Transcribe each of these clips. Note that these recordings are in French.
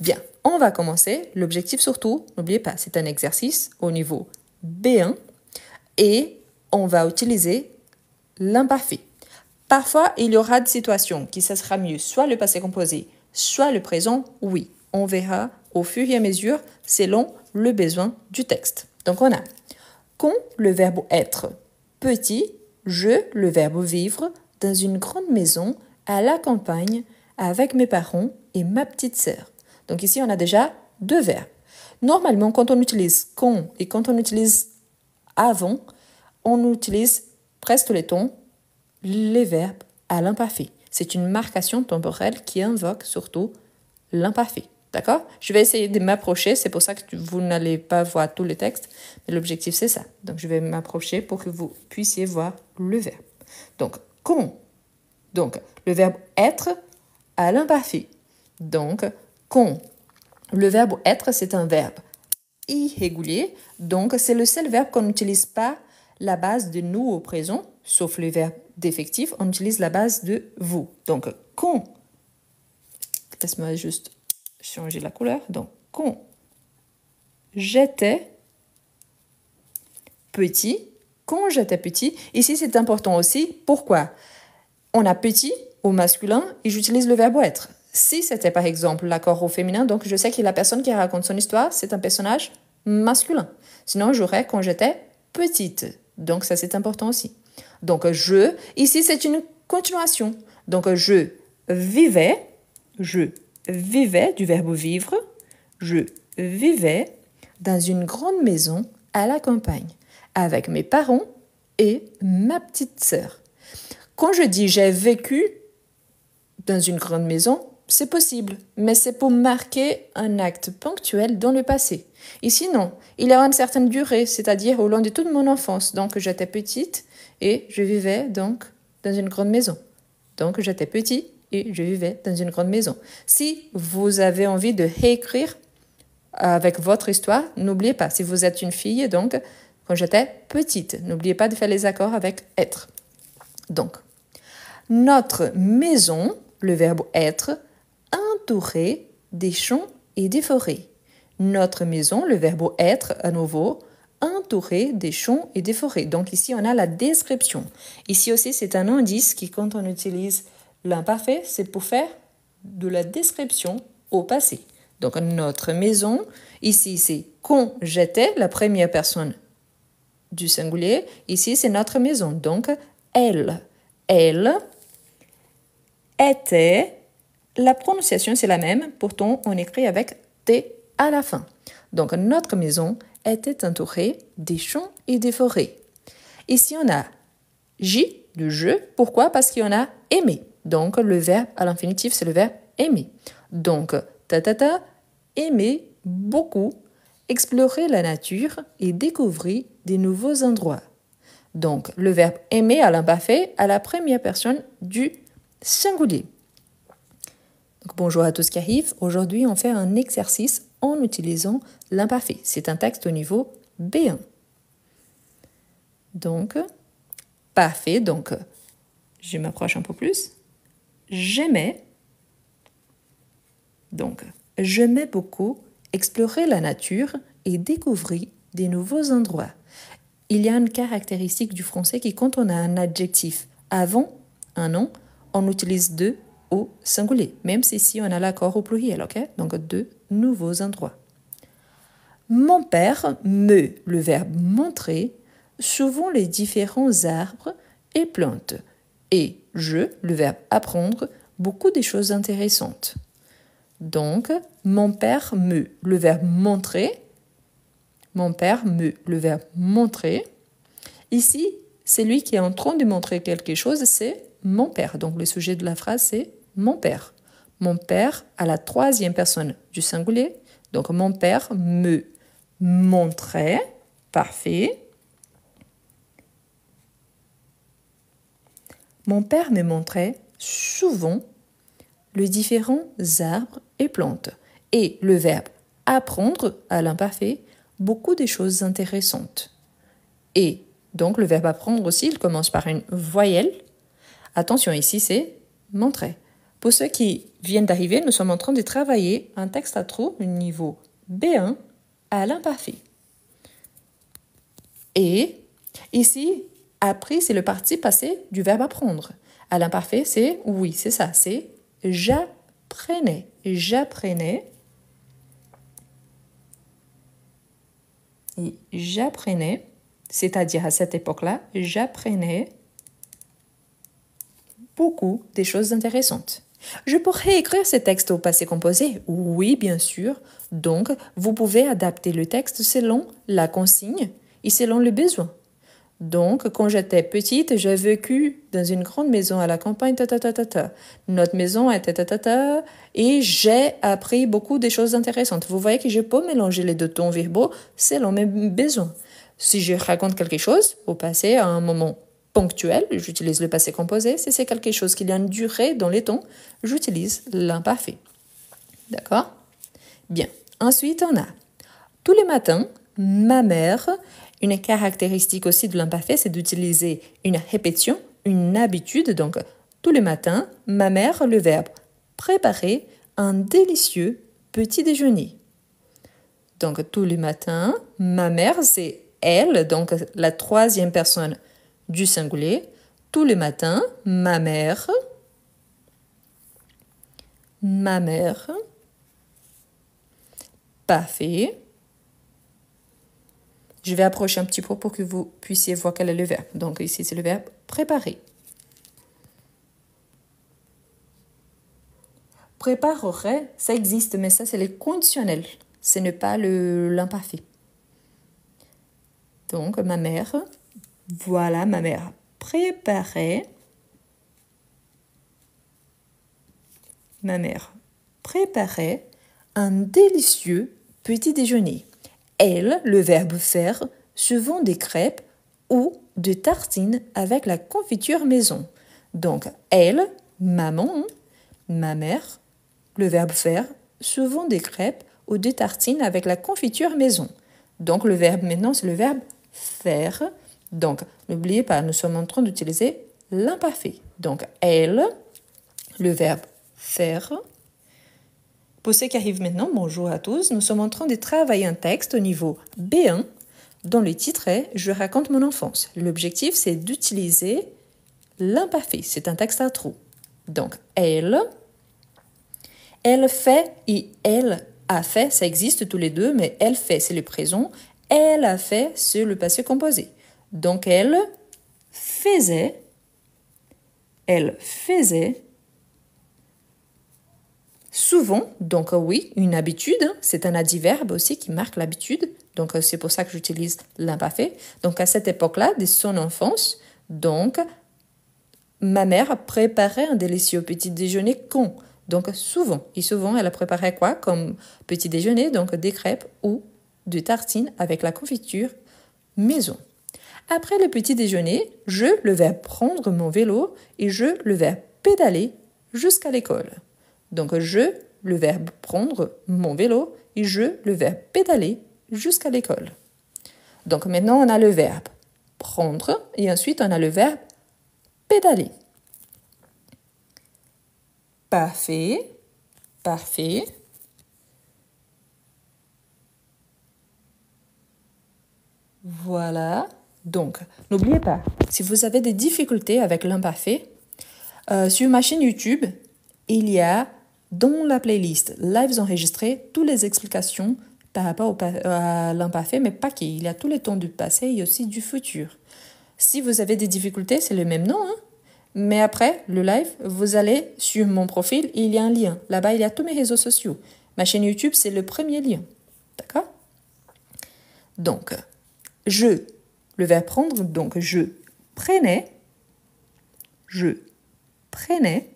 Bien, on va commencer. L'objectif surtout, n'oubliez pas, c'est un exercice au niveau B1 et on va utiliser l'imparfait. Parfois, il y aura des situations qui ça sera mieux, soit le passé composé, soit le présent. Oui, on verra au fur et à mesure selon le besoin du texte. Donc on a con le verbe être, petit, je le verbe vivre dans une grande maison à la campagne avec mes parents et ma petite sœur. Donc ici, on a déjà deux verbes. Normalement, quand on utilise quand et quand on utilise avant, on utilise presque les tons, les verbes à l'imparfait. C'est une marcation temporelle qui invoque surtout l'imparfait. D'accord Je vais essayer de m'approcher, c'est pour ça que vous n'allez pas voir tous les textes, mais l'objectif c'est ça. Donc je vais m'approcher pour que vous puissiez voir le verbe. Donc, comment ». Donc, le verbe être à l'imparfait. Donc, Con. Le verbe être, c'est un verbe irrégulier, donc c'est le seul verbe qu'on n'utilise pas la base de nous au présent, sauf le verbe défectif on utilise la base de vous. Donc, con. Laisse-moi juste changer la couleur. Donc, con. J'étais petit. Quand j'étais petit. Ici, c'est important aussi. Pourquoi On a petit au masculin et j'utilise le verbe être. Si c'était par exemple l'accord au féminin, donc je sais que la personne qui raconte son histoire, c'est un personnage masculin. Sinon, j'aurais quand j'étais petite. Donc ça, c'est important aussi. Donc je, ici, c'est une continuation. Donc je vivais, je vivais du verbe vivre, je vivais dans une grande maison à la campagne avec mes parents et ma petite sœur. Quand je dis j'ai vécu dans une grande maison, c'est possible, mais c'est pour marquer un acte ponctuel dans le passé. Ici non, il y a une certaine durée, c'est-à-dire au long de toute mon enfance. Donc j'étais petite et je vivais donc dans une grande maison. Donc j'étais petit et je vivais dans une grande maison. Si vous avez envie de réécrire avec votre histoire, n'oubliez pas, si vous êtes une fille, donc quand j'étais petite, n'oubliez pas de faire les accords avec être. Donc, notre maison, le verbe être, entouré des champs et des forêts. Notre maison, le verbe être à nouveau, entouré des champs et des forêts. Donc ici, on a la description. Ici aussi, c'est un indice qui, quand on utilise l'imparfait, c'est pour faire de la description au passé. Donc notre maison, ici, c'est quand j'étais, la première personne du singulier. Ici, c'est notre maison. Donc, elle. Elle était la prononciation, c'est la même, pourtant on écrit avec T à la fin. Donc notre maison était entourée des champs et des forêts. Ici, on a J du jeu. Pourquoi Parce qu'il y en a aimé. Donc le verbe à l'infinitif, c'est le verbe aimer. Donc, ta ta ta, aimer beaucoup, explorer la nature et découvrir des nouveaux endroits. Donc, le verbe aimer à l'imparfait à la première personne du singulier bonjour à tous qui arrivent. Aujourd'hui, on fait un exercice en utilisant l'imparfait. C'est un texte au niveau B1. Donc, parfait. Donc, je m'approche un peu plus. J'aimais. Donc, j'aimais beaucoup explorer la nature et découvrir des nouveaux endroits. Il y a une caractéristique du français qui, quand on a un adjectif avant un nom, on utilise deux au singulier, même si ici on a l'accord au pluriel, ok Donc deux nouveaux endroits. Mon père me, le verbe montrer, souvent les différents arbres et plantes. Et je, le verbe apprendre, beaucoup des choses intéressantes. Donc, mon père me, le verbe montrer. Mon père me, le verbe montrer. Ici, c'est lui qui est en train de montrer quelque chose, c'est mon père. Donc, le sujet de la phrase, c'est mon père. Mon père à la troisième personne du singulier. Donc mon père me montrait. Parfait. Mon père me montrait souvent les différents arbres et plantes. Et le verbe apprendre à l'imparfait, beaucoup de choses intéressantes. Et donc le verbe apprendre aussi, il commence par une voyelle. Attention, ici c'est montrer. Pour ceux qui viennent d'arriver, nous sommes en train de travailler un texte à trous au niveau B1 à l'imparfait. Et ici, appris, c'est le parti passé du verbe apprendre. À l'imparfait, c'est oui, c'est ça, c'est j'apprenais. J'apprenais. j'apprenais, c'est-à-dire à cette époque-là, j'apprenais beaucoup des choses intéressantes. Je pourrais écrire ce texte au passé composé Oui, bien sûr. Donc, vous pouvez adapter le texte selon la consigne et selon le besoin. Donc, quand j'étais petite, j'ai vécu dans une grande maison à la campagne, ta, ta, ta, Notre maison était ta, et j'ai appris beaucoup de choses intéressantes. Vous voyez que je peux mélanger les deux tons verbaux selon mes besoins. Si je raconte quelque chose, au passé, à un moment ponctuel, j'utilise le passé composé. Si c'est quelque chose qui a une durée dans les temps, j'utilise l'imparfait. D'accord Bien. Ensuite, on a tous les matins, ma mère, une caractéristique aussi de l'imparfait, c'est d'utiliser une répétition, une habitude. Donc, tous les matins, ma mère, le verbe préparer un délicieux petit déjeuner. Donc, tous les matins, ma mère, c'est elle, donc la troisième personne du singulier. Tous les matins, ma mère, ma mère, parfait. Je vais approcher un petit peu pour que vous puissiez voir quel est le verbe. Donc ici, c'est le verbe préparer. Préparerait, ça existe, mais ça, c'est le conditionnel. Ce n'est pas l'imparfait. Donc, ma mère voilà ma mère préparait. Ma mère préparait un délicieux petit déjeuner. Elle, le verbe faire, se vend des crêpes ou des tartines avec la confiture maison. Donc, elle, maman, ma mère, le verbe faire, se vend des crêpes ou des tartines avec la confiture maison. Donc, le verbe maintenant, c'est le verbe faire donc, n'oubliez pas, nous sommes en train d'utiliser l'imparfait. Donc, elle, le verbe faire. Pour ceux qui arrivent maintenant, bonjour à tous. Nous sommes en train de travailler un texte au niveau B1 dont le titre est Je raconte mon enfance. L'objectif, c'est d'utiliser l'imparfait. C'est un texte à trous. Donc, elle, elle fait et elle a fait, ça existe tous les deux, mais elle fait, c'est le présent. Elle a fait, c'est le passé composé. Donc elle faisait, elle faisait souvent, donc euh, oui, une habitude, c'est un adverbe aussi qui marque l'habitude, donc euh, c'est pour ça que j'utilise l'imparfait. Donc à cette époque-là, de son enfance, donc ma mère préparait un délicieux petit déjeuner con. Donc souvent, et souvent elle préparait quoi comme petit déjeuner, donc des crêpes ou des tartines avec la confiture maison. Après le petit déjeuner, je le verbe prendre mon vélo et je le verbe pédaler jusqu'à l'école. Donc je le verbe prendre mon vélo et je le verbe pédaler jusqu'à l'école. Donc maintenant on a le verbe prendre et ensuite on a le verbe pédaler. Parfait, parfait. Voilà. Donc, n'oubliez pas, si vous avez des difficultés avec l'imparfait, euh, sur ma chaîne YouTube, il y a dans la playlist Lives enregistrés toutes les explications par rapport au, à l'imparfait, mais pas qu'il. y a tous les temps du passé et aussi du futur. Si vous avez des difficultés, c'est le même nom. Hein. Mais après le live, vous allez sur mon profil il y a un lien. Là-bas, il y a tous mes réseaux sociaux. Ma chaîne YouTube, c'est le premier lien. D'accord Donc, je le verbe prendre, donc je prenais, je prenais.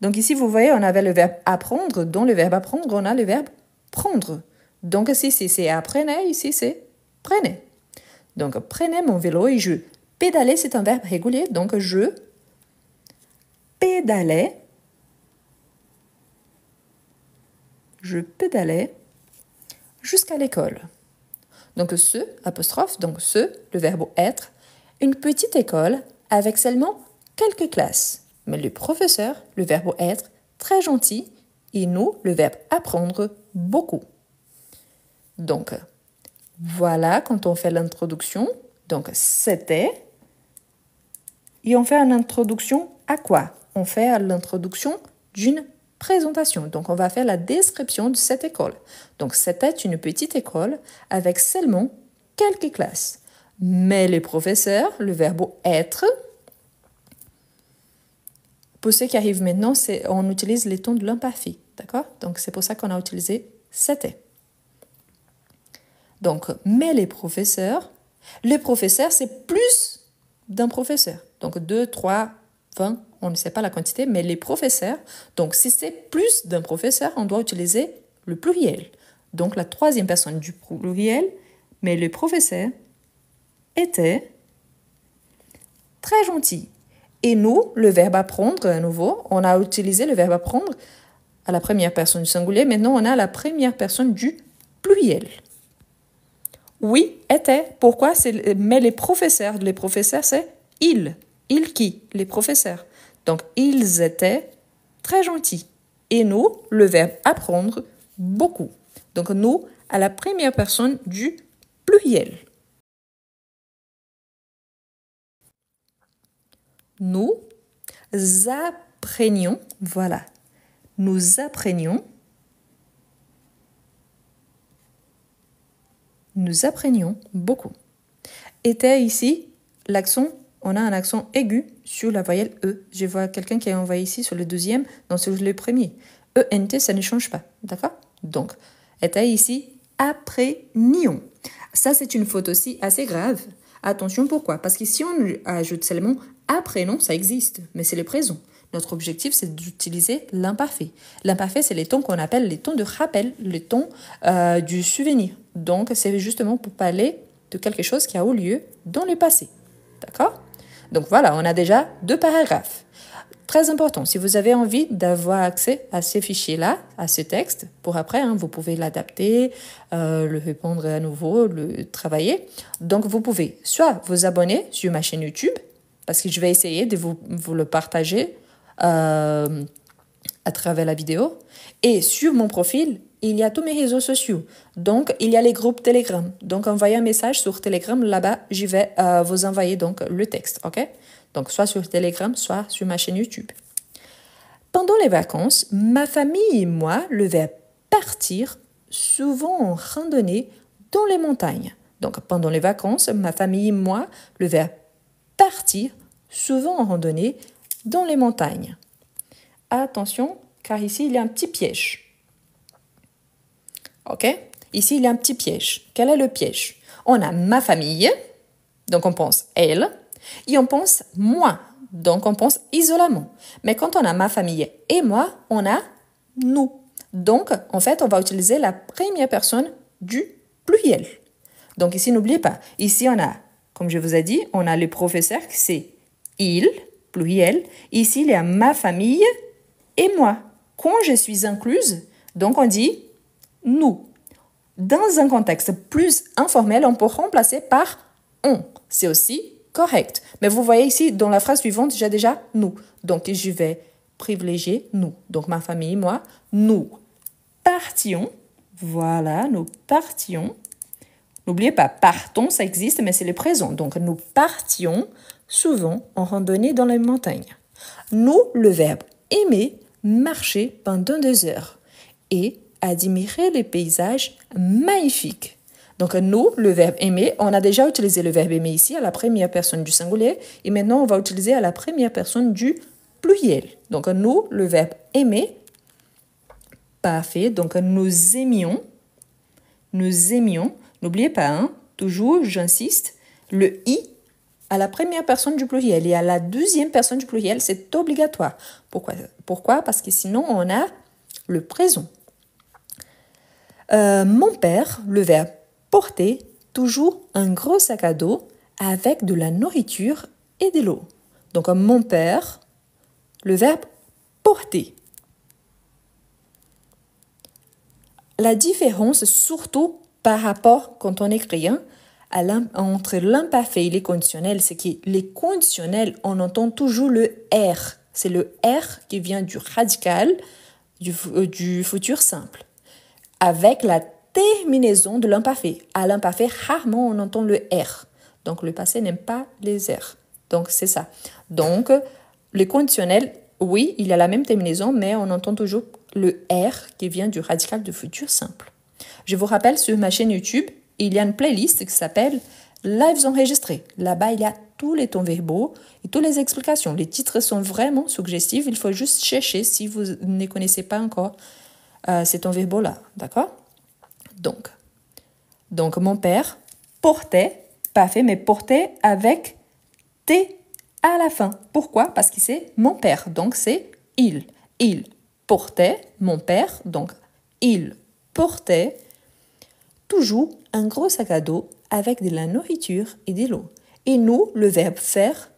Donc ici, vous voyez, on avait le verbe apprendre. Dans le verbe apprendre, on a le verbe prendre. Donc ici, c'est apprenais, ici, c'est prenais. Donc prenais mon vélo et je pédalais, c'est un verbe régulier. Donc je pédalais. Je pédalais jusqu'à l'école. Donc ce, apostrophe, donc ce, le verbe être, une petite école avec seulement quelques classes. Mais le professeur, le verbe être, très gentil, et nous, le verbe apprendre, beaucoup. Donc, voilà quand on fait l'introduction. Donc, c'était. Et on fait une introduction à quoi On fait l'introduction d'une présentation. Donc, on va faire la description de cette école. Donc, c'était une petite école avec seulement quelques classes. Mais les professeurs, le verbe être, pour ceux qui arrivent maintenant, c'est, on utilise les tons de l'empathie. D'accord Donc, c'est pour ça qu'on a utilisé c'était. Donc, mais les professeurs, les professeurs, c'est plus d'un professeur. Donc, deux, trois, Enfin, on ne sait pas la quantité, mais les professeurs. Donc si c'est plus d'un professeur, on doit utiliser le pluriel. Donc la troisième personne du pluriel, mais le professeur était très gentil. Et nous, le verbe apprendre, à nouveau, on a utilisé le verbe apprendre à la première personne du singulier. Maintenant, on a la première personne du pluriel. Oui, était. Pourquoi Mais les professeurs, les professeurs, c'est ils ». Ils qui Les professeurs. Donc ils étaient très gentils. Et nous, le verbe apprendre, beaucoup. Donc nous, à la première personne du pluriel. Nous apprenions, voilà, nous apprenions, nous apprenions beaucoup. Était ici l'accent on a un accent aigu sur la voyelle E. Je vois quelqu'un qui est envoyé ici sur le deuxième, dans sur le premier. E-N-T, ça ne change pas, d'accord Donc, était ici après nion. Ça, c'est une faute aussi assez grave. Attention, pourquoi Parce que si on ajoute seulement après non ça existe, mais c'est le présent. Notre objectif, c'est d'utiliser l'imparfait. L'imparfait, c'est les tons qu'on appelle les tons de rappel, les tons euh, du souvenir. Donc, c'est justement pour parler de quelque chose qui a eu lieu dans le passé. D'accord donc voilà, on a déjà deux paragraphes. Très important, si vous avez envie d'avoir accès à ces fichiers-là, à ce texte, pour après, hein, vous pouvez l'adapter, euh, le répondre à nouveau, le travailler. Donc vous pouvez soit vous abonner sur ma chaîne YouTube, parce que je vais essayer de vous, le partager euh, à travers la vidéo, et sur mon profil il y a tous mes réseaux sociaux. Donc, il y a les groupes Telegram. Donc, envoyez un message sur Telegram. Là-bas, je vais euh, vous envoyer donc le texte, ok Donc, soit sur Telegram, soit sur ma chaîne YouTube. Pendant les vacances, ma famille et moi le ver partir souvent en randonnée dans les montagnes. Donc, pendant les vacances, ma famille et moi le ver partir souvent en randonnée dans les montagnes. Attention, car ici, il y a un petit piège. OK Ici, il y a un petit piège. Quel est le piège On a ma famille, donc on pense elle, et on pense moi, donc on pense isolement. Mais quand on a ma famille et moi, on a nous. Donc, en fait, on va utiliser la première personne du pluriel. Donc ici, n'oubliez pas, ici on a, comme je vous ai dit, on a le professeur qui c'est il, pluriel. Ici, il y a ma famille et moi. Quand je suis incluse, donc on dit nous. Dans un contexte plus informel, on peut remplacer par on. C'est aussi correct. Mais vous voyez ici, dans la phrase suivante, j'ai déjà nous. Donc, je vais privilégier nous. Donc, ma famille, moi, nous partions. Voilà, nous partions. N'oubliez pas, partons, ça existe, mais c'est le présent. Donc, nous partions souvent en randonnée dans les montagnes. Nous, le verbe aimer, marcher pendant deux heures. Et admirer les paysages magnifiques. Donc nous, le verbe aimer, on a déjà utilisé le verbe aimer ici à la première personne du singulier et maintenant on va utiliser à la première personne du pluriel. Donc nous, le verbe aimer, parfait. Donc nous aimions, nous aimions. N'oubliez pas, hein, toujours, j'insiste, le i à la première personne du pluriel et à la deuxième personne du pluriel, c'est obligatoire. Pourquoi Pourquoi Parce que sinon on a le présent. Euh, mon père le verbe porter toujours un gros sac à dos avec de la nourriture et de l'eau. Donc euh, mon père, le verbe porter. La différence surtout par rapport quand on écrit entre l'imparfait et les conditionnels, c'est que les conditionnels, on entend toujours le R. C'est le R qui vient du radical du euh, futur simple avec la terminaison de l'imparfait. À l'imparfait, rarement on entend le R. Donc le passé n'aime pas les R. Donc c'est ça. Donc le conditionnel, oui, il a la même terminaison, mais on entend toujours le R qui vient du radical de futur simple. Je vous rappelle, sur ma chaîne YouTube, il y a une playlist qui s'appelle Lives enregistrés. Là-bas, il y a tous les tons verbaux et toutes les explications. Les titres sont vraiment suggestifs, il faut juste chercher si vous ne connaissez pas encore euh, c'est un verbe là, d'accord Donc, donc mon père portait, pas fait, mais portait avec T à la fin. Pourquoi Parce qu'il c'est mon père, donc c'est il. Il portait, mon père, donc il portait toujours un gros sac à dos avec de la nourriture et de l'eau. Et nous, le verbe faire,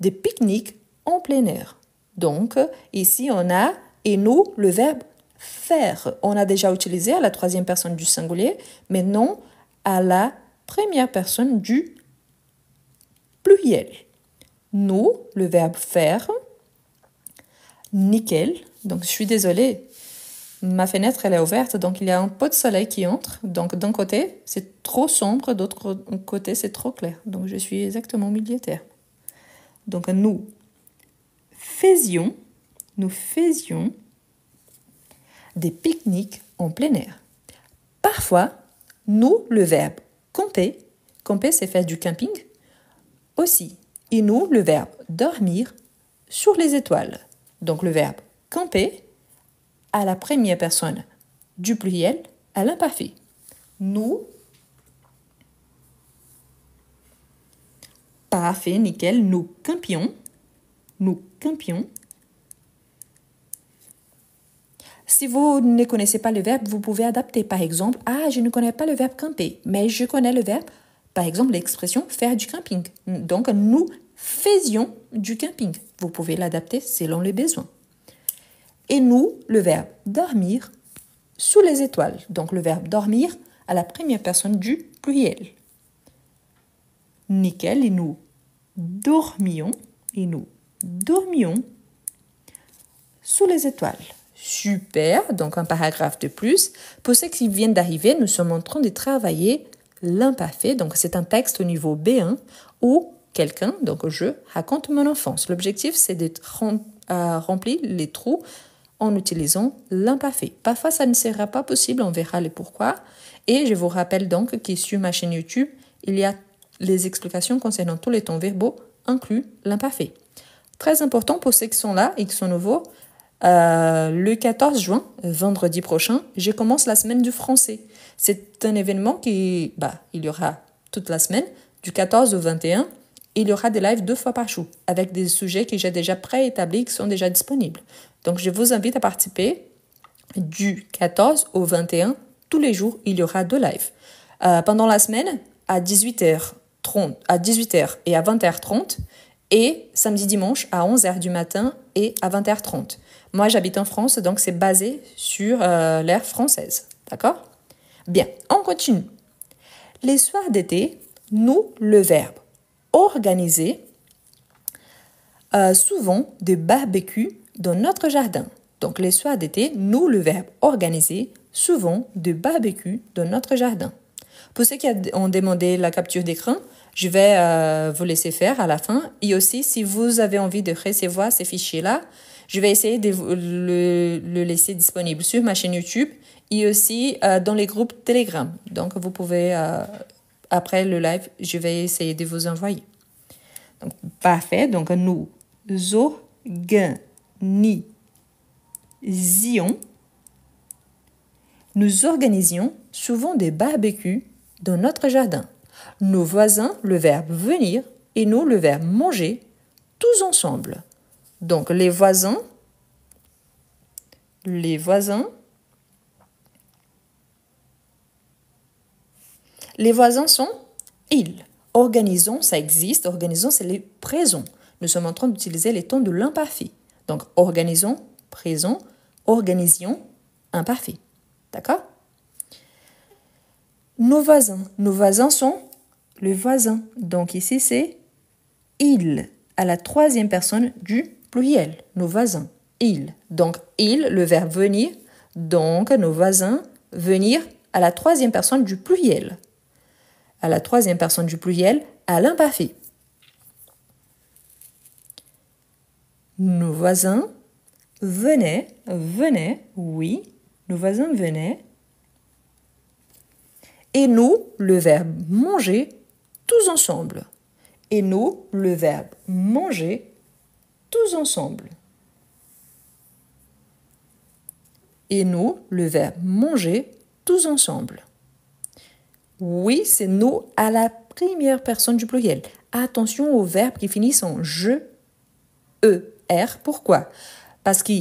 des pique-niques en plein air. Donc, ici, on a et nous, le verbe faire. On a déjà utilisé à la troisième personne du singulier, mais non à la première personne du pluriel. Nous, le verbe faire. Nickel. Donc, je suis désolée. Ma fenêtre, elle est ouverte, donc il y a un pot de soleil qui entre. Donc, d'un côté, c'est trop sombre, d'autre côté, c'est trop clair. Donc, je suis exactement militaire. Donc, nous faisions, nous faisions des pique-niques en plein air. Parfois, nous, le verbe camper, camper c'est faire du camping, aussi, et nous, le verbe dormir sur les étoiles. Donc le verbe camper à la première personne du pluriel à l'imparfait. Nous, parfait, nickel, nous campions, nous campions Si vous ne connaissez pas le verbe, vous pouvez adapter. Par exemple, ah, je ne connais pas le verbe camper, mais je connais le verbe, par exemple, l'expression faire du camping. Donc, nous faisions du camping. Vous pouvez l'adapter selon les besoins. Et nous, le verbe dormir sous les étoiles. Donc, le verbe dormir à la première personne du pluriel. Nickel, et nous dormions, et nous dormions sous les étoiles. Super, donc un paragraphe de plus. Pour ceux qui viennent d'arriver, nous sommes en train de travailler l'imparfait. Donc c'est un texte au niveau B1 où quelqu'un, donc je, raconte mon enfance. L'objectif, c'est de euh, remplir les trous en utilisant l'imparfait. Parfois, ça ne sera pas possible, on verra le pourquoi. Et je vous rappelle donc que sur ma chaîne YouTube, il y a les explications concernant tous les tons verbaux, inclus l'imparfait. Très important pour ceux qui sont là et qui sont nouveaux, euh, le 14 juin, vendredi prochain, je commence la semaine du français. C'est un événement qui, bah, il y aura toute la semaine, du 14 au 21. Il y aura des lives deux fois par jour avec des sujets que j'ai déjà préétablis qui sont déjà disponibles. Donc, je vous invite à participer du 14 au 21. Tous les jours, il y aura deux lives. Euh, pendant la semaine, à 18 h à 18h et à 20h30, et samedi dimanche à 11h du matin et à 20h30. Moi, j'habite en France, donc c'est basé sur l'ère euh, l'air française. D'accord Bien, on continue. Les soirs d'été, nous, le verbe organiser euh, souvent des barbecues dans notre jardin. Donc, les soirs d'été, nous, le verbe organiser souvent des barbecues dans notre jardin. Pour ceux qui ont demandé la capture d'écran, je vais euh, vous laisser faire à la fin. Et aussi, si vous avez envie de recevoir ces fichiers-là, je vais essayer de le, laisser disponible sur ma chaîne YouTube et aussi euh, dans les groupes Telegram. Donc, vous pouvez, euh, après le live, je vais essayer de vous envoyer. Donc, parfait. Donc, nous organisions, nous organisions souvent des barbecues dans notre jardin. Nos voisins, le verbe venir, et nous, le verbe manger, tous ensemble. Donc les voisins, les voisins, les voisins sont ils. Organisons, ça existe. Organisons, c'est les présents. Nous sommes en train d'utiliser les tons de l'imparfait. Donc organisons, présent, organisions, imparfait. D'accord Nos voisins. Nos voisins sont les voisins. Donc ici, c'est ils, à la troisième personne du pluriel, nos voisins, ils. Donc, ils, le verbe venir, donc nos voisins, venir à la troisième personne du pluriel. À la troisième personne du pluriel, à l'imparfait. Nos voisins venaient, venaient, oui, nos voisins venaient. Et nous, le verbe manger, tous ensemble. Et nous, le verbe manger, tous ensemble. Et nous, le verbe manger, tous ensemble. Oui, c'est nous à la première personne du pluriel. Attention aux verbes qui finissent en je, e, r. Pourquoi Parce que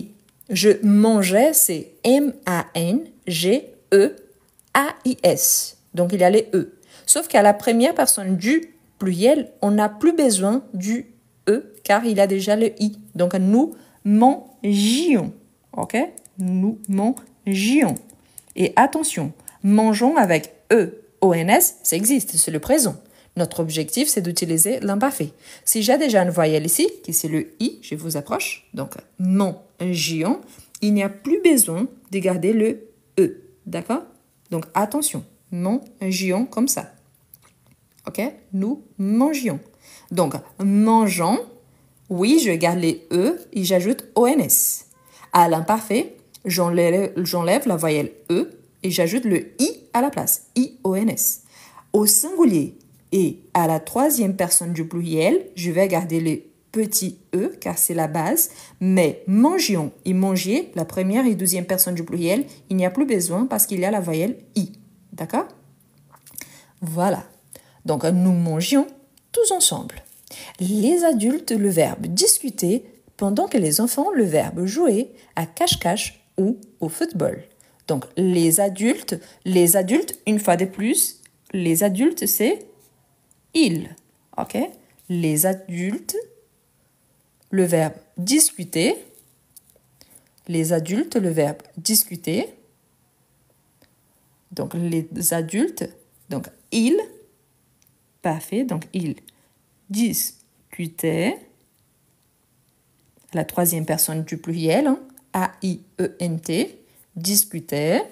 je mangeais, c'est M-A-N-G-E-A-I-S. Donc il y a les E. Sauf qu'à la première personne du pluriel, on n'a plus besoin du E, car il a déjà le I. Donc nous mangions. Ok Nous mangions. Et attention, mangeons avec E. ONS, ça existe, c'est le présent. Notre objectif, c'est d'utiliser l'imparfait. Si j'ai déjà une voyelle ici, qui c'est le I, je vous approche, donc mangeons, il n'y a plus besoin de garder le E. D'accord Donc attention, mangeons comme ça. Ok Nous mangeons. Donc, mangeons, oui, je garde les E et j'ajoute ONS. À l'imparfait, j'enlève la voyelle E et j'ajoute le I à la place, i o Au singulier et à la troisième personne du pluriel, je vais garder les petits e car c'est la base, mais mangeons et mangez, la première et deuxième personne du pluriel, il n'y a plus besoin parce qu'il y a la voyelle i. D'accord Voilà. Donc nous mangeons tous ensemble. Les adultes, le verbe discuter, pendant que les enfants, le verbe jouer à cache-cache ou au football. Donc les adultes, les adultes, une fois de plus, les adultes, c'est ils. OK Les adultes, le verbe discuter. Les adultes, le verbe discuter. Donc les adultes, donc ils, fait. Donc, il discutait. La troisième personne du pluriel, hein, A-I-E-N-T, discutait.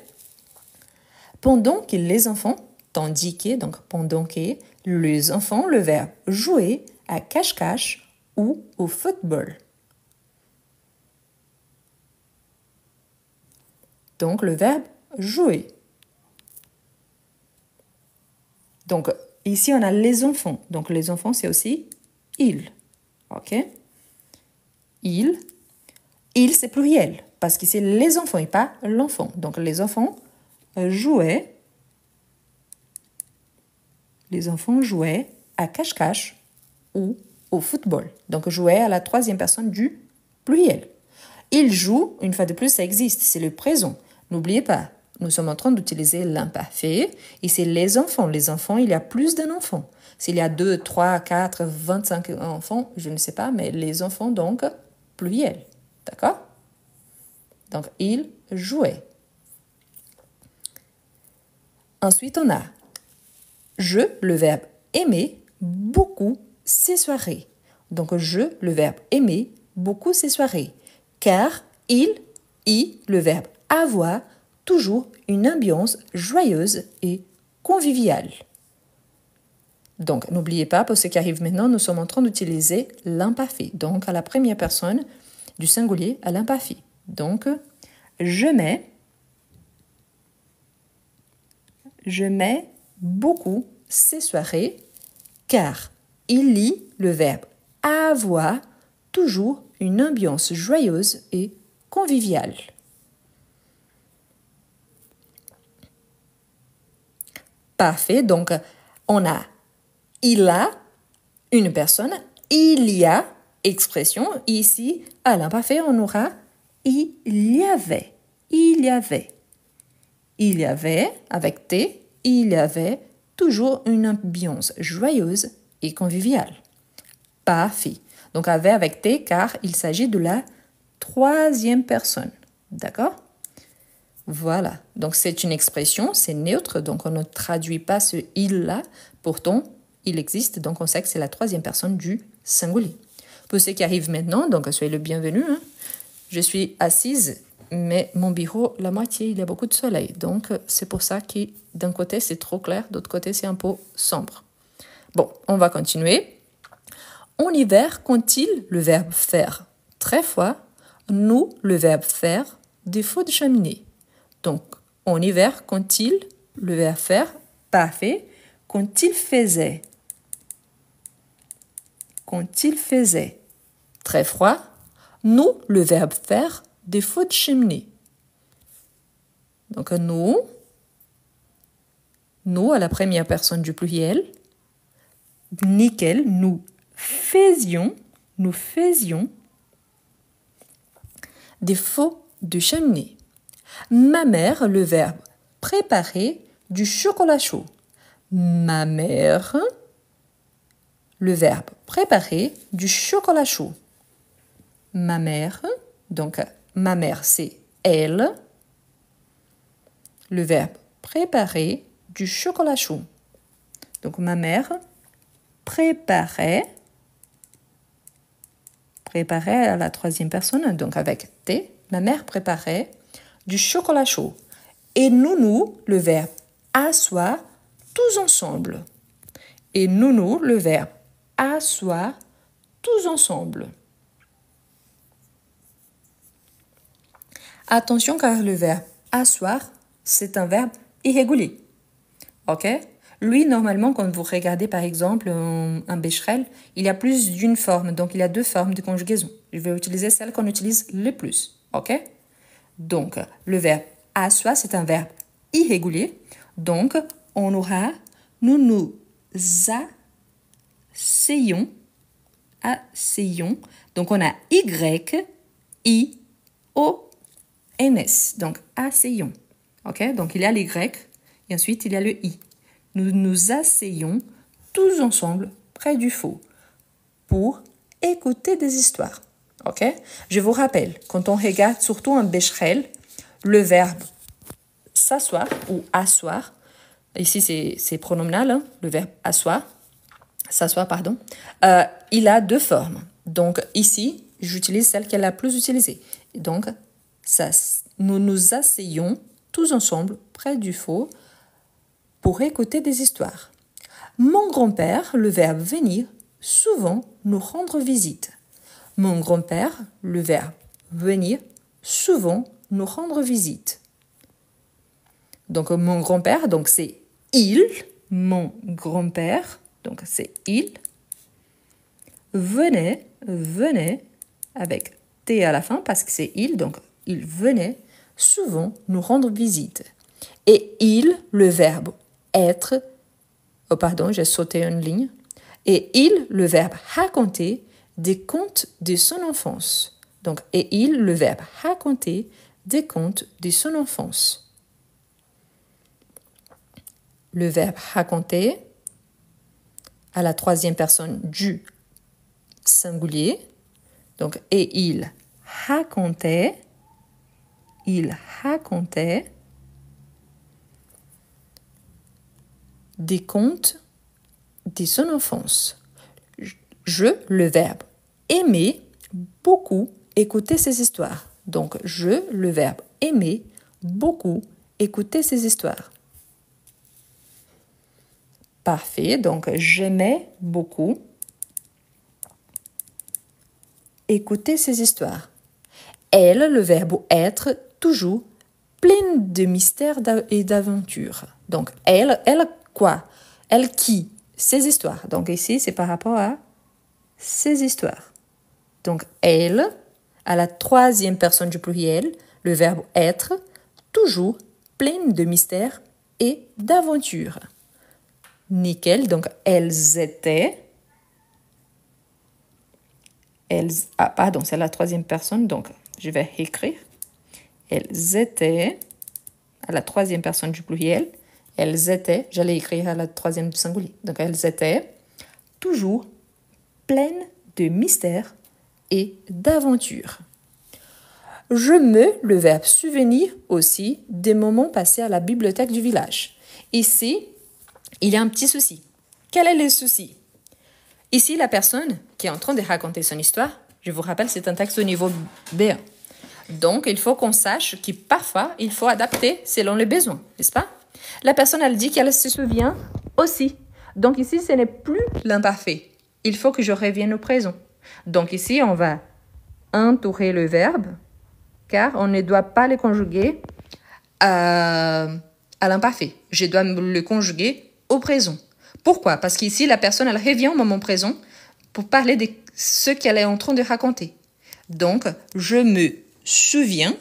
Pendant que les enfants, tandis que, donc pendant que, les enfants, le verbe jouer à cache-cache ou au football. Donc le verbe jouer. Donc Ici, on a les enfants. Donc, les enfants, c'est aussi il. OK Il. Il, c'est pluriel. Parce que c'est les enfants et pas l'enfant. Donc, les enfants jouaient. Les enfants jouaient à cache-cache ou au football. Donc, jouaient à la troisième personne du pluriel. Il joue, une fois de plus, ça existe. C'est le présent. N'oubliez pas, nous sommes en train d'utiliser l'imparfait et c'est les enfants. Les enfants, il y a plus d'un enfant. S'il y a 2, 3, 4, 25 enfants, je ne sais pas, mais les enfants, donc, pluriel. D'accord Donc, ils jouaient. Ensuite, on a je, le verbe aimer, beaucoup ses soirées. Donc, je, le verbe aimer, beaucoup ses soirées. Car il, i, le verbe avoir, toujours une ambiance joyeuse et conviviale. Donc, n'oubliez pas, pour ce qui arrive maintenant, nous sommes en train d'utiliser l'imparfait, donc à la première personne du singulier à l'imparfait. Donc, je mets, je mets beaucoup ces soirées, car il lit le verbe avoir toujours une ambiance joyeuse et conviviale. Parfait. Donc, on a il a une personne, il y a expression. Ici, à l'imparfait, on aura il y avait. Il y avait. Il y avait, avec T, il y avait toujours une ambiance joyeuse et conviviale. Parfait. Donc avait avec T car il s'agit de la troisième personne. D'accord voilà, donc c'est une expression, c'est neutre, donc on ne traduit pas ce il-là, pourtant il existe, donc on sait que c'est la troisième personne du singulier. Pour ceux qui arrivent maintenant, donc soyez le bienvenu, hein. je suis assise, mais mon bureau, la moitié, il y a beaucoup de soleil, donc c'est pour ça que d'un côté c'est trop clair, d'autre côté c'est un peu sombre. Bon, on va continuer. En hiver, quand-il le verbe faire Très fois, nous le verbe faire, défaut de cheminée. En hiver, quand il, le verbe faire, parfait, quand il faisait. Quand il faisait très froid, nous, le verbe faire, défaut de cheminée. Donc nous, nous à la première personne du pluriel, nickel, nous faisions, nous faisions défaut de cheminée. Ma mère, le verbe préparer du chocolat chaud. Ma mère, le verbe préparer du chocolat chaud. Ma mère, donc ma mère c'est elle. Le verbe préparer du chocolat chaud. Donc ma mère préparait préparait à la troisième personne, donc avec T. Ma mère préparait du chocolat chaud. Et nounou, le verbe asseoir, tous ensemble. Et nounou, le verbe asseoir, tous ensemble. Attention car le verbe asseoir, c'est un verbe irrégulier. Ok Lui, normalement, quand vous regardez par exemple un bécherel, il y a plus d'une forme, donc il y a deux formes de conjugaison. Je vais utiliser celle qu'on utilise le plus. Ok donc, le verbe asseoir, c'est un verbe irrégulier. Donc, on aura nous nous asseyons. Asseyons. Donc, on a Y, I, O, N, S. Donc, asseyons. OK Donc, il y a l'Y et ensuite, il y a le I. Nous nous asseyons tous ensemble près du faux pour écouter des histoires. Ok Je vous rappelle, quand on regarde surtout un Becherel, le verbe s'asseoir ou asseoir, ici c'est pronominal, hein, le verbe asseoir, s'asseoir, pardon, euh, il a deux formes. Donc ici, j'utilise celle qu'elle a plus utilisée. Donc, nous nous asseyons tous ensemble près du faux pour écouter des histoires. Mon grand-père, le verbe venir, souvent nous rendre visite. Mon grand-père, le verbe venir, souvent nous rendre visite. Donc mon grand-père, donc c'est il, mon grand-père, donc c'est il. Venait, venait, avec T à la fin parce que c'est il, donc il venait souvent nous rendre visite. Et il, le verbe être, oh pardon, j'ai sauté une ligne. Et il, le verbe raconter, des contes de son enfance. Donc, et il, le verbe raconter, des contes de son enfance. Le verbe raconter à la troisième personne du singulier. Donc, et il racontait, il racontait des contes de son enfance je, le verbe aimer, beaucoup écouter ces histoires. Donc je, le verbe aimer, beaucoup écouter ces histoires. Parfait, donc j'aimais beaucoup écouter ces histoires. Elle, le verbe être, toujours pleine de mystères et d'aventures. Donc elle, elle quoi Elle qui Ces histoires. Donc ici, c'est par rapport à ces histoires. Donc elle, à la troisième personne du pluriel, le verbe être, toujours pleine de mystères et d'aventures. Nickel, donc elles étaient. Elles, ah, pardon, c'est la troisième personne, donc je vais écrire. Elles étaient, à la troisième personne du pluriel, elles étaient, j'allais écrire à la troisième du singulier, donc elles étaient toujours pleine de mystères et d'aventures. Je me, le verbe souvenir aussi, des moments passés à la bibliothèque du village. Ici, il y a un petit souci. Quel est le souci Ici, la personne qui est en train de raconter son histoire, je vous rappelle, c'est un texte au niveau B1. Donc, il faut qu'on sache que parfois, il faut adapter selon les besoins, n'est-ce pas La personne, elle dit qu'elle se souvient aussi. Donc ici, ce n'est plus l'imparfait, il faut que je revienne au présent. Donc ici, on va entourer le verbe, car on ne doit pas le conjuguer euh, à, l'imparfait. Je dois le conjuguer au présent. Pourquoi Parce qu'ici, la personne, elle revient au moment présent pour parler de ce qu'elle est en train de raconter. Donc, je me souviens.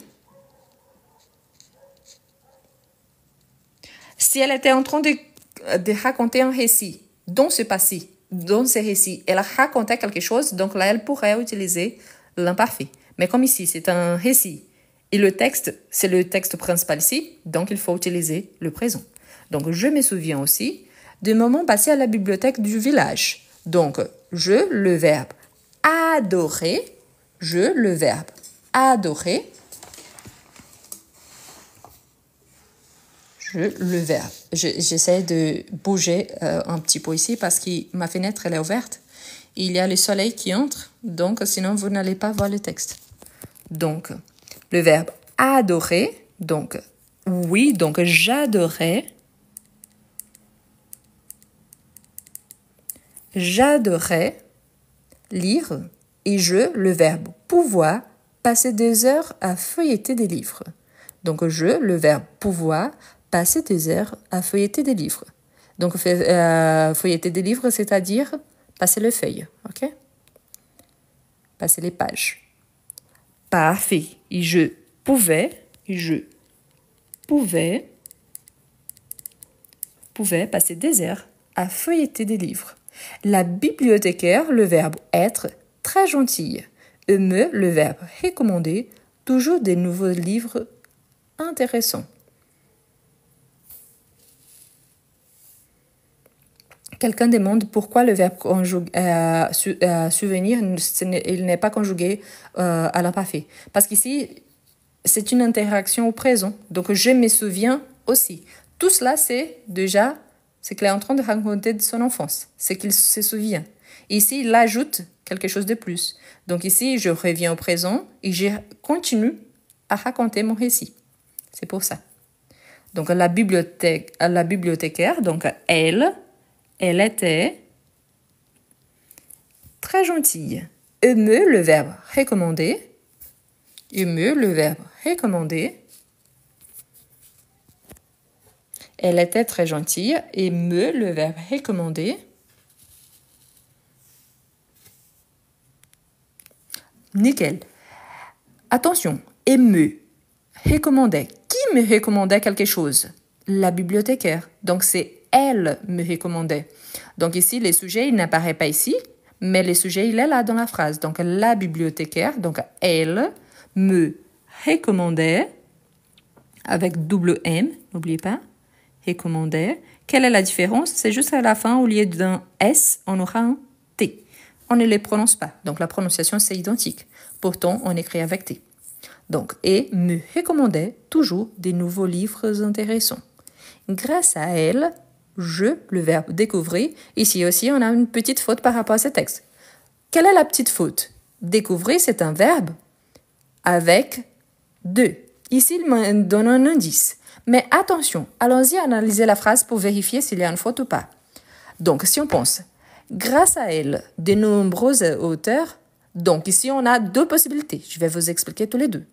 Si elle était en train de, de raconter un récit dont ce passé, dans ces récit, elle racontait quelque chose, donc là, elle pourrait utiliser l'imparfait. Mais comme ici, c'est un récit et le texte, c'est le texte principal ici, donc il faut utiliser le présent. Donc, je me souviens aussi du moment passé à la bibliothèque du village. Donc, je, le verbe adorer, je, le verbe adorer, le verbe. J'essaie de bouger euh, un petit peu ici parce que ma fenêtre, elle est ouverte. Il y a le soleil qui entre, donc sinon vous n'allez pas voir le texte. Donc, le verbe adorer, donc oui, donc j'adorais. J'adorais lire et je, le verbe pouvoir, passer des heures à feuilleter des livres. Donc je, le verbe pouvoir, passer des heures à feuilleter des livres. Donc, euh, feuilleter des livres, c'est-à-dire passer les feuilles, ok Passer les pages. Parfait. je pouvais, je pouvais, pouvais passer des heures à feuilleter des livres. La bibliothécaire, le verbe être, très gentille. Et me, le verbe recommander, toujours des nouveaux livres intéressants. quelqu'un demande pourquoi le verbe euh, souvenir, euh, il n'est pas conjugué euh, à l'imparfait. Parce qu'ici, c'est une interaction au présent. Donc, je me souviens aussi. Tout cela, c'est déjà ce qu'il est en train de raconter de son enfance. C'est qu'il se souvient. ici, il ajoute quelque chose de plus. Donc ici, je reviens au présent et je continue à raconter mon récit. C'est pour ça. Donc la bibliothèque, la bibliothécaire, donc elle, elle était très gentille. émeut le verbe recommander. émeut le verbe recommander. Elle était très gentille. Et me, le verbe recommander. Nickel. Attention, émeut. recommandait. Qui me recommandait quelque chose La bibliothécaire. Donc c'est elle me recommandait. Donc ici, le sujet, il n'apparaît pas ici, mais le sujet, il est là dans la phrase. Donc la bibliothécaire, donc elle me recommandait, avec double M, n'oubliez pas, recommandait. Quelle est la différence C'est juste à la fin, au lieu d'un S, on aura un T. On ne les prononce pas, donc la prononciation, c'est identique. Pourtant, on écrit avec T. Donc, et me recommandait toujours des nouveaux livres intéressants. Grâce à elle, je, le verbe découvrir. Ici aussi, on a une petite faute par rapport à ce texte. Quelle est la petite faute Découvrir, c'est un verbe avec deux. Ici, il me donne un indice. Mais attention, allons-y analyser la phrase pour vérifier s'il y a une faute ou pas. Donc, si on pense, grâce à elle, de nombreuses auteurs, donc ici, on a deux possibilités. Je vais vous expliquer tous les deux.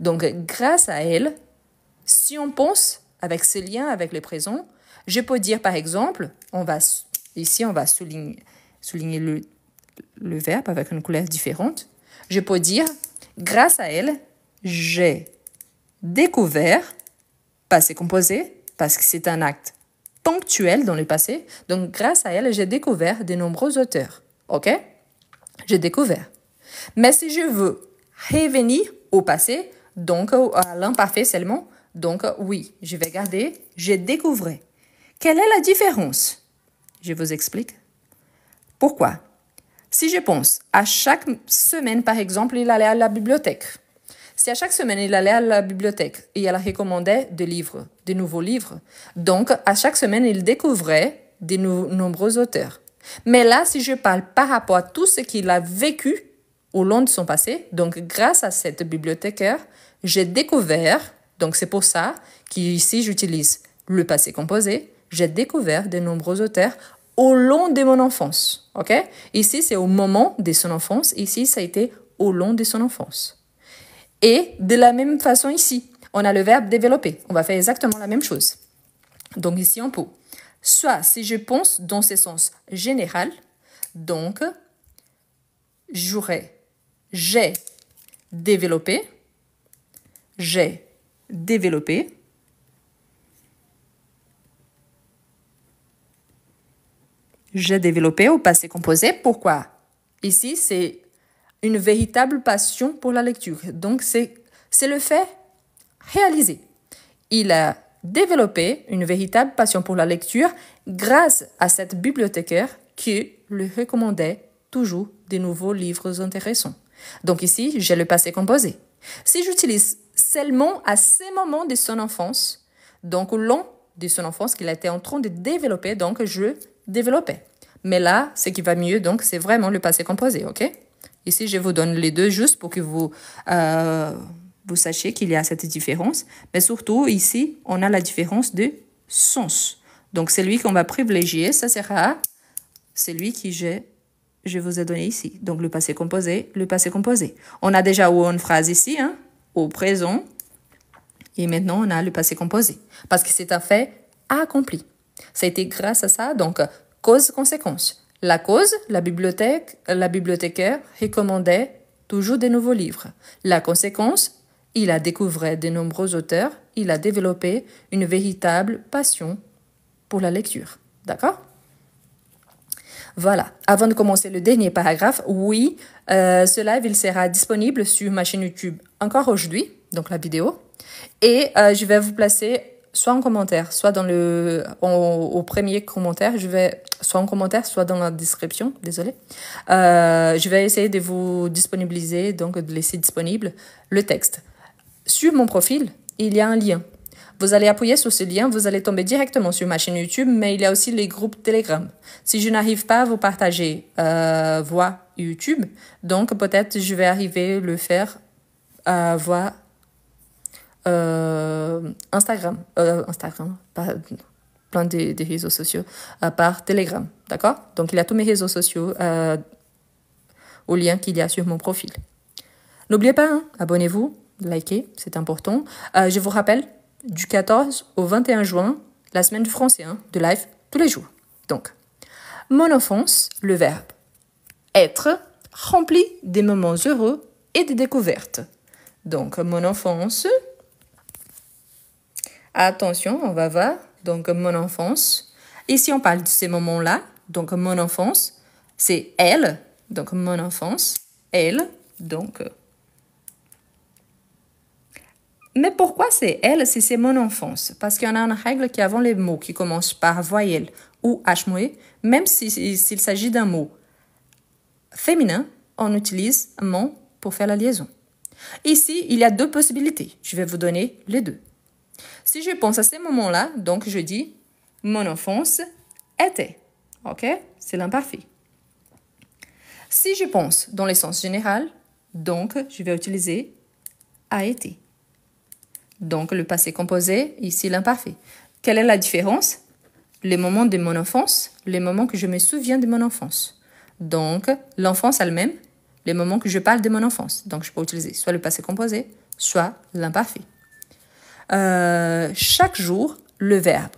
Donc, grâce à elle, si on pense avec ce lien avec le présent, je peux dire, par exemple, on va, ici, on va souligner, souligner le, le verbe avec une couleur différente. Je peux dire, grâce à elle, j'ai découvert, passé composé, parce que c'est un acte ponctuel dans le passé. Donc, grâce à elle, j'ai découvert de nombreux auteurs. OK J'ai découvert. Mais si je veux revenir au passé, donc à l'imparfait seulement, donc oui, je vais garder j'ai découvert. Quelle est la différence Je vous explique. Pourquoi Si je pense à chaque semaine, par exemple, il allait à la bibliothèque. Si à chaque semaine, il allait à la bibliothèque et elle recommandait des livres, des nouveaux livres, donc à chaque semaine, il découvrait de nombreux auteurs. Mais là, si je parle par rapport à tout ce qu'il a vécu au long de son passé, donc grâce à cette bibliothécaire, j'ai découvert, donc c'est pour ça qu'ici j'utilise le passé composé, j'ai découvert de nombreux auteurs au long de mon enfance. ok Ici, c'est au moment de son enfance. Ici, ça a été au long de son enfance. Et de la même façon ici, on a le verbe développer. On va faire exactement la même chose. Donc ici, on peut. Soit si je pense dans ce sens général, donc j'aurais, j'ai développé, j'ai développé, J'ai développé au passé composé. Pourquoi Ici, c'est une véritable passion pour la lecture. Donc, c'est le fait réalisé. Il a développé une véritable passion pour la lecture grâce à cette bibliothécaire qui lui recommandait toujours des nouveaux livres intéressants. Donc ici, j'ai le passé composé. Si j'utilise seulement à ces moments de son enfance, donc au long de son enfance qu'il était en train de développer, donc je développer. Mais là, ce qui va mieux, donc, c'est vraiment le passé composé, ok Ici, je vous donne les deux juste pour que vous, euh, vous sachiez qu'il y a cette différence. Mais surtout, ici, on a la différence de sens. Donc, celui qu'on va privilégier, ça sera celui qui j'ai je vous ai donné ici. Donc, le passé composé, le passé composé. On a déjà une phrase ici, hein, au présent. Et maintenant, on a le passé composé. Parce que c'est un fait accompli. Ça a été grâce à ça, donc euh, cause-conséquence. La cause, la bibliothèque, euh, la bibliothécaire recommandait toujours des nouveaux livres. La conséquence, il a découvert de nombreux auteurs, il a développé une véritable passion pour la lecture. D'accord voilà, avant de commencer le dernier paragraphe, oui, euh, ce live, il sera disponible sur ma chaîne YouTube encore aujourd'hui, donc la vidéo. Et euh, je vais vous placer soit en commentaire, soit dans le au premier commentaire, je vais soit en commentaire, soit dans la description, désolé. Euh, je vais essayer de vous disponibiliser donc de laisser disponible le texte. Sur mon profil, il y a un lien. Vous allez appuyer sur ce lien, vous allez tomber directement sur ma chaîne YouTube, mais il y a aussi les groupes Telegram. Si je n'arrive pas à vous partager euh, voix YouTube, donc peut-être je vais arriver à le faire à euh, voix Instagram, euh, Instagram, plein de, réseaux sociaux, euh, par Telegram, d'accord Donc il y a tous mes réseaux sociaux euh, au lien qu'il y a sur mon profil. N'oubliez pas, hein, abonnez-vous, likez, c'est important. je vous rappelle, du 14 au 21 juin, la semaine du français, hein, de live tous les jours. Donc, mon enfance, le verbe être, rempli des moments heureux et des découvertes. Donc, mon enfance, Attention, on va voir. Donc, mon enfance. Ici, on parle de ces moments-là. Donc, mon enfance, c'est elle. Donc, mon enfance, elle. Donc. Euh. Mais pourquoi c'est elle si c'est mon enfance Parce qu'il qu'on a une règle qui avant les mots qui commencent par voyelle ou muet, même s'il s'agit d'un mot féminin, on utilise mon pour faire la liaison. Ici, il y a deux possibilités. Je vais vous donner les deux. Si je pense à ces moments-là, donc je dis mon enfance était. OK C'est l'imparfait. Si je pense dans le sens général, donc je vais utiliser a été. Donc le passé composé, ici l'imparfait. Quelle est la différence Les moments de mon enfance, les moments que je me souviens de mon enfance. Donc l'enfance elle-même, les moments que je parle de mon enfance. Donc je peux utiliser soit le passé composé, soit l'imparfait. Euh, chaque jour le verbe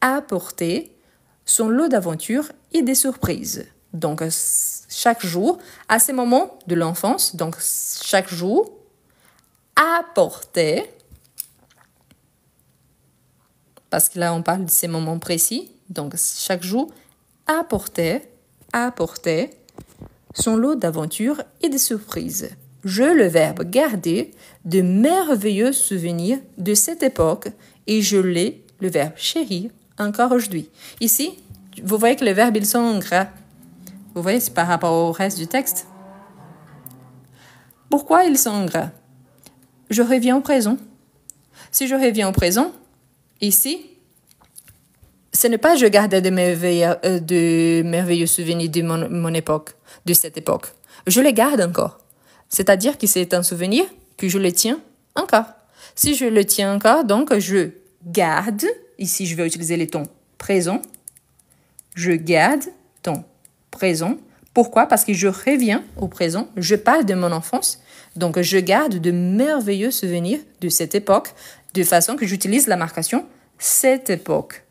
apporter, son lot d'aventures et des surprises. Donc euh, chaque jour, à ces moments de l'enfance, donc chaque jour, apporter, parce que là on parle de ces moments précis, donc chaque jour, apporter, apporter son lot d'aventures et des surprises. Je le verbe garder de merveilleux souvenirs de cette époque et je l'ai, le verbe chérir, encore aujourd'hui. Ici, vous voyez que les verbes, ils sont en gras. Vous voyez, c'est par rapport au reste du texte. Pourquoi ils sont en gras Je reviens au présent. Si je reviens au présent, ici, ce n'est pas je gardais de merveilleux, euh, de merveilleux souvenirs de mon époque, de cette époque. Je les garde encore. C'est-à-dire que c'est un souvenir que je le tiens encore. Si je le tiens encore, donc je garde, ici je vais utiliser les tons présent, je garde ton présent. Pourquoi Parce que je reviens au présent, je parle de mon enfance, donc je garde de merveilleux souvenirs de cette époque, de façon que j'utilise la marcation cette époque.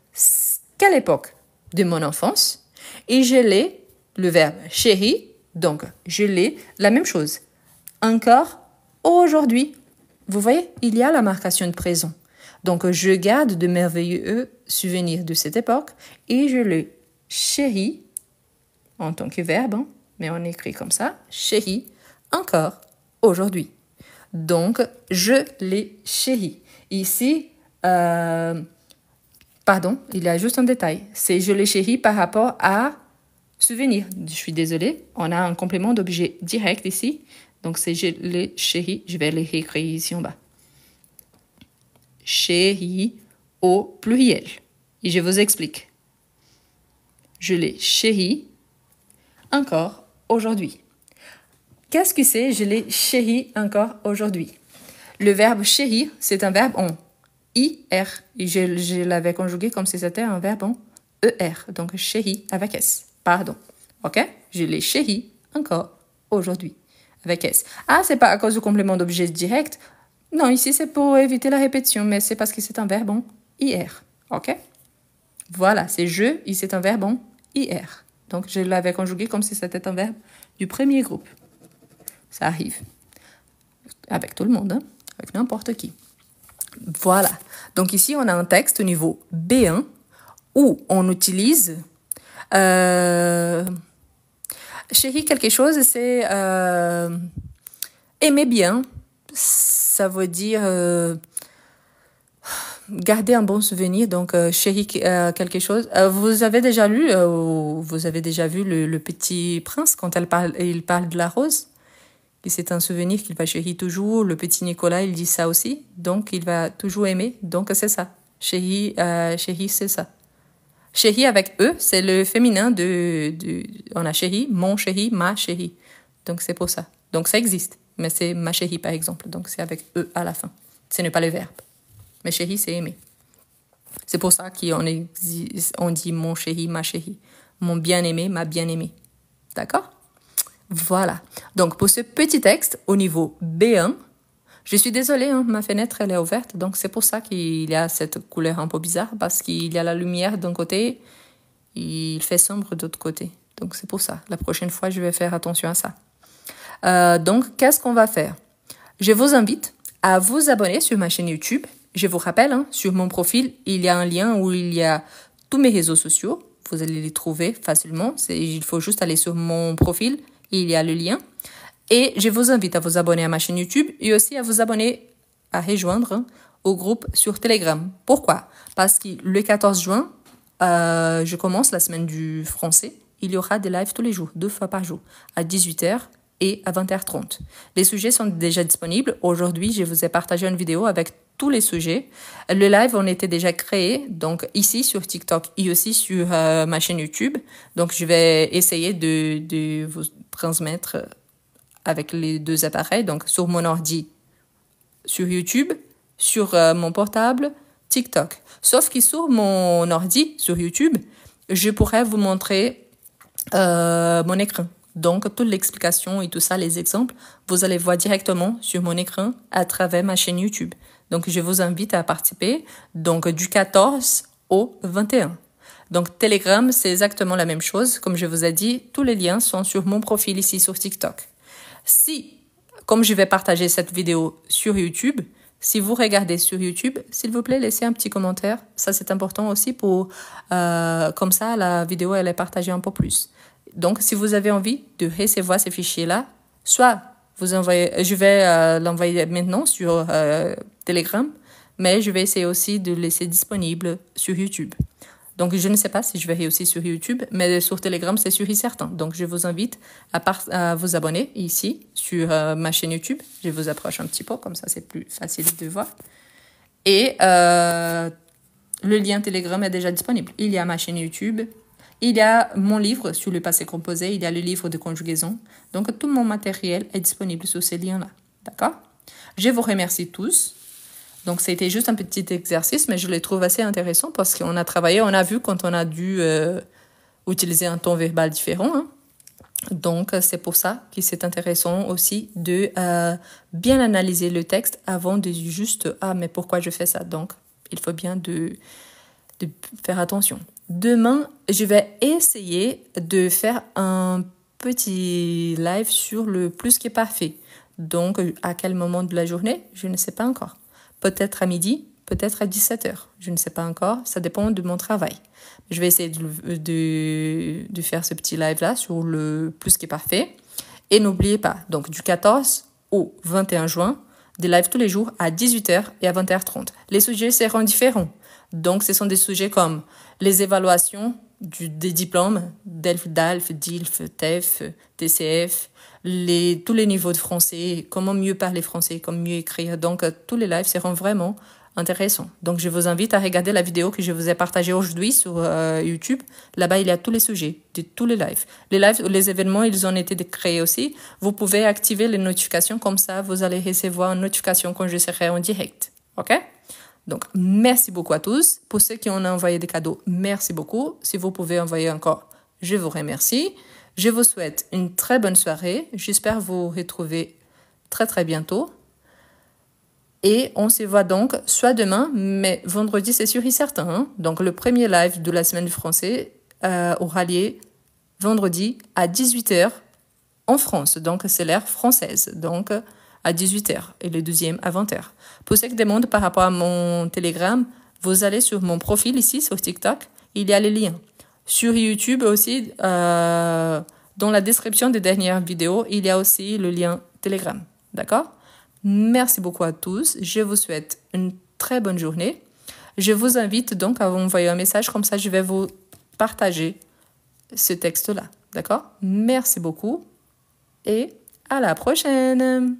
Quelle époque De mon enfance. Et je l'ai, le verbe chéri, donc je l'ai, la même chose encore aujourd'hui. Vous voyez, il y a la marcation de présent. Donc, je garde de merveilleux souvenirs de cette époque et je les chéris en tant que verbe, hein, mais on écrit comme ça, chéris encore aujourd'hui. Donc, je les chéris. Ici, euh, pardon, il y a juste un détail. C'est je les chéris par rapport à souvenirs. Je suis désolée, on a un complément d'objet direct ici. Donc, c'est je l'ai chéri, je vais l'écrire ici en bas. Chéri au pluriel. Et je vous explique. Je l'ai chéri encore aujourd'hui. Qu'est-ce que c'est je l'ai chéri encore aujourd'hui Le verbe chéri c'est un verbe en IR. je, l'avais conjugué comme si c'était un verbe en ER. Donc chéri avec S. Pardon. OK Je l'ai chéri encore aujourd'hui avec S. Ah, c'est pas à cause du complément d'objet direct. Non, ici c'est pour éviter la répétition, mais c'est parce que c'est un verbe en IR. OK Voilà, c'est je, ici c'est un verbe en IR. Donc je l'avais conjugué comme si c'était un verbe du premier groupe. Ça arrive. Avec tout le monde, hein, avec n'importe qui. Voilà. Donc ici, on a un texte au niveau B1 où on utilise... Euh, chéri quelque chose, c'est euh, aimer bien. Ça veut dire euh, garder un bon souvenir. Donc, euh, euh quelque chose. vous avez déjà lu, vous avez déjà vu le, Petit Prince quand elle parle, il parle de la rose. Et c'est un souvenir qu'il va chérir toujours. Le petit Nicolas, il dit ça aussi. Donc, il va toujours aimer. Donc, c'est ça. Chéri, chéri c'est ça. Chéri avec E, c'est le féminin de, On a chéri, mon chéri, ma chérie. Donc c'est pour ça. Donc ça existe. Mais c'est ma chérie, par exemple. Donc c'est avec E à la fin. Ce n'est pas le verbe. Mais chéri, c'est aimer. C'est pour ça qu'on on dit mon chéri, ma chérie. Mon bien-aimé, ma bien-aimée. D'accord Voilà. Donc pour ce petit texte, au niveau B1, je suis désolée, hein, ma fenêtre elle est ouverte, donc c'est pour ça qu'il y a cette couleur un peu bizarre, parce qu'il y a la lumière d'un côté, il fait sombre d'autre côté. Donc c'est pour ça, la prochaine fois je vais faire attention à ça. Euh, donc qu'est-ce qu'on va faire Je vous invite à vous abonner sur ma chaîne YouTube. Je vous rappelle, hein, sur mon profil, il y a un lien où il y a tous mes réseaux sociaux. Vous allez les trouver facilement. Il faut juste aller sur mon profil, il y a le lien. Et je vous invite à vous abonner à ma chaîne YouTube et aussi à vous abonner, à rejoindre hein, au groupe sur Telegram. Pourquoi Parce que le 14 juin, euh, je commence la semaine du français. Il y aura des lives tous les jours, deux fois par jour, à 18h et à 20h30. Les sujets sont déjà disponibles. Aujourd'hui, je vous ai partagé une vidéo avec tous les sujets. Le live, on était déjà créé, donc ici sur TikTok et aussi sur euh, ma chaîne YouTube. Donc, je vais essayer de, de vous transmettre avec les deux appareils, donc sur mon ordi, sur YouTube, sur euh, mon portable, TikTok. Sauf que sur mon ordi, sur YouTube, je pourrais vous montrer euh, mon écran. Donc, toute l'explication et tout ça, les exemples, vous allez voir directement sur mon écran à travers ma chaîne YouTube. Donc, je vous invite à participer donc du 14 au 21. Donc, Telegram, c'est exactement la même chose. Comme je vous ai dit, tous les liens sont sur mon profil ici sur TikTok. Si, comme je vais partager cette vidéo sur YouTube, si vous regardez sur YouTube, s'il vous plaît, laissez un petit commentaire. Ça, c'est important aussi pour... Euh, comme ça, la vidéo, elle est partagée un peu plus. Donc, si vous avez envie de recevoir ces fichiers-là, soit vous Je vais euh, l'envoyer maintenant sur euh, Telegram, mais je vais essayer aussi de le laisser disponible sur YouTube. Donc je ne sais pas si je verrai aussi sur YouTube, mais sur Telegram, c'est sûr et certain. Donc je vous invite à, à vous abonner ici sur euh, ma chaîne YouTube. Je vous approche un petit peu, comme ça c'est plus facile de voir. Et euh, le lien Telegram est déjà disponible. Il y a ma chaîne YouTube. Il y a mon livre sur le passé composé, il y a le livre de conjugaison. Donc tout mon matériel est disponible sur ces liens-là. D'accord Je vous remercie tous. Donc c'était juste un petit exercice, mais je le trouve assez intéressant parce qu'on a travaillé, on a vu quand on a dû euh, utiliser un ton verbal différent. Hein. Donc euh, c'est pour ça que c'est intéressant aussi de euh, bien analyser le texte avant de juste ah mais pourquoi je fais ça. Donc il faut bien de faire attention. Demain, je vais essayer de faire un petit live sur le plus qui est parfait. Donc, à quel moment de la journée, je ne sais pas encore peut-être à midi, peut-être à 17h, je ne sais pas encore, ça dépend de mon travail. Je vais essayer euh, de, de, faire ce petit live-là sur le plus qui est parfait. Et n'oubliez pas, donc du 14 au 21 juin, des lives tous les jours à 18h et à 20h30. Les sujets seront différents. Donc ce sont des sujets comme les évaluations du, des diplômes DELF, DALF, DILF, TEF, TCF, tous les niveaux de français, comment mieux parler français, comment mieux écrire. Donc, euh, tous les lives seront vraiment intéressants. Donc, je vous invite à regarder la vidéo que je vous ai partagée aujourd'hui sur euh, YouTube. Là-bas, il y a tous les sujets de tous les lives. Les lives, les événements, ils ont été créés aussi. Vous pouvez activer les notifications comme ça, vous allez recevoir une notification quand je serai en direct. OK? Donc, merci beaucoup à tous. Pour ceux qui ont envoyé des cadeaux, merci beaucoup. Si vous pouvez envoyer encore, je vous remercie. Je vous souhaite une très bonne soirée. J'espère vous retrouver très très bientôt. Et on se voit donc soit demain, mais vendredi c'est sûr et certain. Hein. donc le premier live de la semaine française français euh, aura lieu vendredi à 18h en France. Donc c'est l'heure française. Donc à 18h et le deuxième à 20h. Pour ceux qui demandent par rapport à mon Telegram, vous allez sur mon profil ici sur TikTok. Il y a les liens. Sur YouTube aussi, euh, dans la description des dernières vidéos, il y a aussi le lien Telegram. D'accord Merci beaucoup à tous. Je vous souhaite une très bonne journée. Je vous invite donc à vous envoyer un message, comme ça je vais vous partager ce texte-là. D'accord Merci beaucoup et à la prochaine